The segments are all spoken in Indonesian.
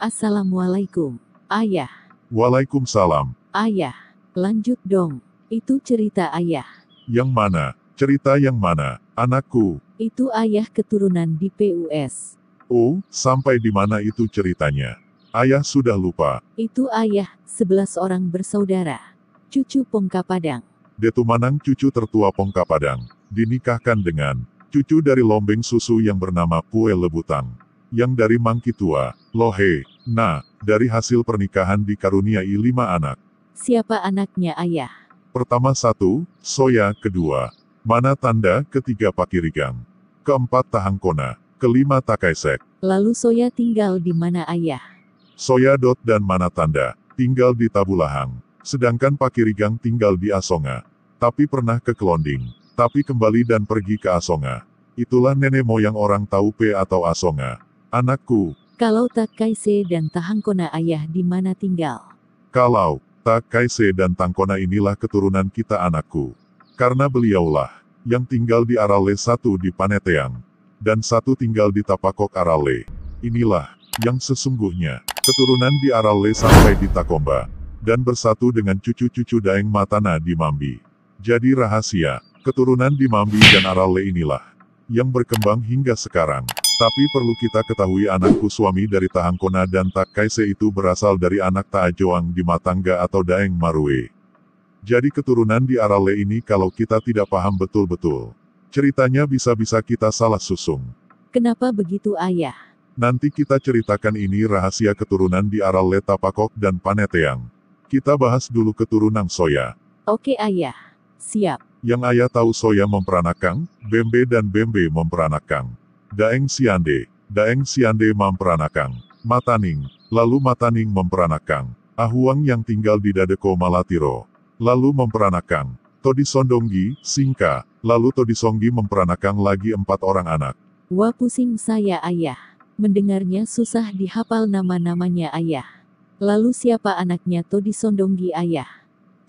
Assalamualaikum. Ayah. Waalaikumsalam. Ayah. Lanjut dong. Itu cerita ayah. Yang mana? Cerita yang mana? Anakku. Itu ayah keturunan di PUS. Oh, sampai di mana itu ceritanya? Ayah sudah lupa. Itu ayah, sebelas orang bersaudara. Cucu Pongka Padang. Detumanang cucu tertua Pongka Padang. Dinikahkan dengan cucu dari lombeng susu yang bernama Pue Lebutang yang dari Mangki Tua, Lohe, Na, dari hasil pernikahan dikaruniai lima anak. Siapa anaknya ayah? Pertama satu, Soya, kedua, Mana Tanda, ketiga Pakirigang, keempat Tahangkona, kelima Takaisek. Lalu Soya tinggal di mana ayah? Soya Dot dan Mana Tanda, tinggal di Tabulahang, sedangkan Pakirigang tinggal di Asonga. Tapi pernah ke Klonding. tapi kembali dan pergi ke Asonga. Itulah nenek moyang orang tahu Taupe atau Asonga. Anakku. Kalau tak Kaise dan Tahangkona ayah di mana tinggal? Kalau tak Kaise dan Tangkona inilah keturunan kita anakku. Karena beliaulah yang tinggal di Arale satu di Paneteang dan satu tinggal di Tapakok Arale. Inilah yang sesungguhnya keturunan di Arale sampai di Takomba dan bersatu dengan cucu-cucu Daeng Matana di Mambi. Jadi rahasia, keturunan di Mambi dan Arale inilah yang berkembang hingga sekarang. Tapi perlu kita ketahui anakku suami dari Tahangkona dan Tak Kaise itu berasal dari anak Taajoang di Matangga atau Daeng Marue. Jadi keturunan di Arale ini kalau kita tidak paham betul-betul. Ceritanya bisa-bisa kita salah susung. Kenapa begitu ayah? Nanti kita ceritakan ini rahasia keturunan di Arale Tapakok dan Paneteang. Kita bahas dulu keturunan Soya. Oke ayah, siap. Yang ayah tahu Soya memperanakang, Bembe dan Bembe memperanakang. Daeng Siande, Daeng Siande memperanakang, Mataning, lalu Mataning memperanakang, Ahuang yang tinggal di Dadeko Malatiro, lalu memperanakang, Sondonggi, Singka, lalu Todi Songgi memperanakang lagi empat orang anak. Wah pusing saya ayah. Mendengarnya susah dihafal nama-namanya ayah. Lalu siapa anaknya Todi Sondonggi ayah?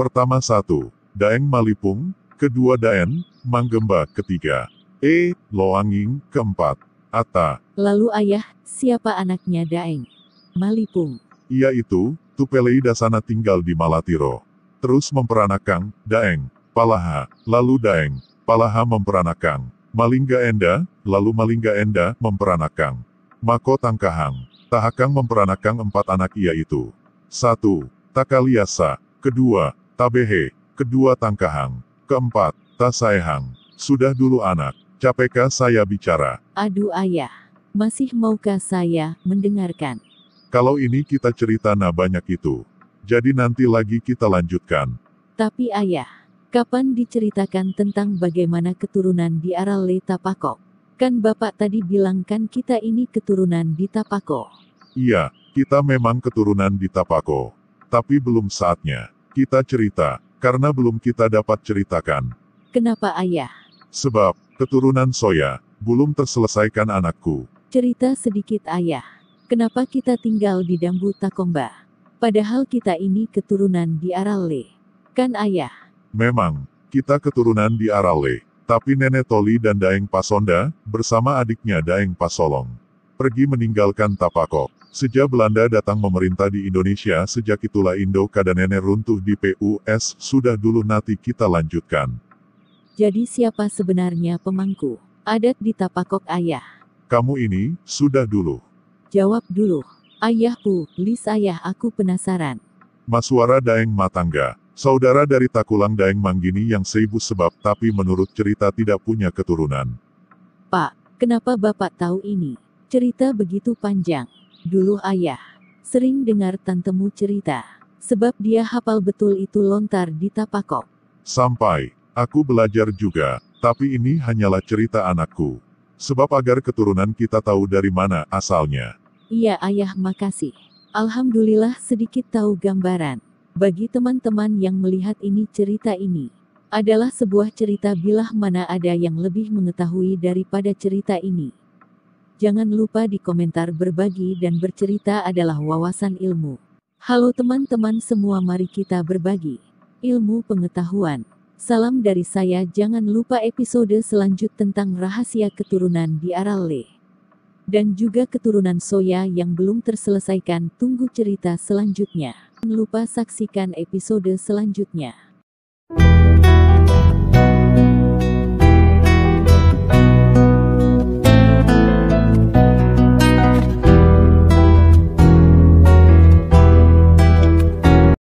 Pertama satu, Daeng Malipung, kedua Daen, Manggembah, ketiga, E. Loanging, keempat. Ata. Lalu ayah, siapa anaknya Daeng? Malipung. Ia itu, Tupelei Dasana tinggal di Malatiro. Terus memperanakan, Daeng, Palaha, lalu Daeng, Palaha memperanakan. Malingga Enda, lalu Malingga Enda, memperanakan. Mako Tangkahang, Tahakang memperanakan empat anak ia itu. Satu, Takaliasa. Kedua, Tabehe. Kedua Tangkahang. Keempat, Tasaehang. Sudah dulu anak. Capekkah saya bicara? Aduh ayah, masih maukah saya mendengarkan? Kalau ini kita cerita nah banyak itu. Jadi nanti lagi kita lanjutkan. Tapi ayah, kapan diceritakan tentang bagaimana keturunan di Arale Tapako? Kan bapak tadi bilang kan kita ini keturunan di Tapako. Iya, kita memang keturunan di Tapako. Tapi belum saatnya. Kita cerita, karena belum kita dapat ceritakan. Kenapa ayah? Sebab, Keturunan Soya, belum terselesaikan anakku. Cerita sedikit ayah. Kenapa kita tinggal di Dambu Takomba? Padahal kita ini keturunan di Arale. Kan ayah? Memang, kita keturunan di Arale. Tapi nenek Toli dan Daeng Pasonda, bersama adiknya Daeng Pasolong. Pergi meninggalkan Tapakok. Sejak Belanda datang memerintah di Indonesia sejak itulah Indo kada nenek runtuh di PUS, sudah dulu nanti kita lanjutkan. Jadi siapa sebenarnya pemangku? Adat di tapakok ayah. Kamu ini, sudah dulu. Jawab dulu. Ayahku, Lis ayah aku penasaran. Masuara Daeng Matangga, saudara dari Takulang Daeng Manggini yang seibu sebab tapi menurut cerita tidak punya keturunan. Pak, kenapa Bapak tahu ini? Cerita begitu panjang. Dulu ayah, sering dengar tantemu cerita. Sebab dia hafal betul itu lontar di tapakok. Sampai, Aku belajar juga, tapi ini hanyalah cerita anakku. Sebab agar keturunan kita tahu dari mana asalnya. Iya ayah makasih. Alhamdulillah sedikit tahu gambaran. Bagi teman-teman yang melihat ini cerita ini adalah sebuah cerita bilah mana ada yang lebih mengetahui daripada cerita ini. Jangan lupa di komentar berbagi dan bercerita adalah wawasan ilmu. Halo teman-teman semua mari kita berbagi ilmu pengetahuan. Salam dari saya jangan lupa episode selanjut tentang rahasia keturunan di Arale. Dan juga keturunan soya yang belum terselesaikan tunggu cerita selanjutnya. Jangan lupa saksikan episode selanjutnya.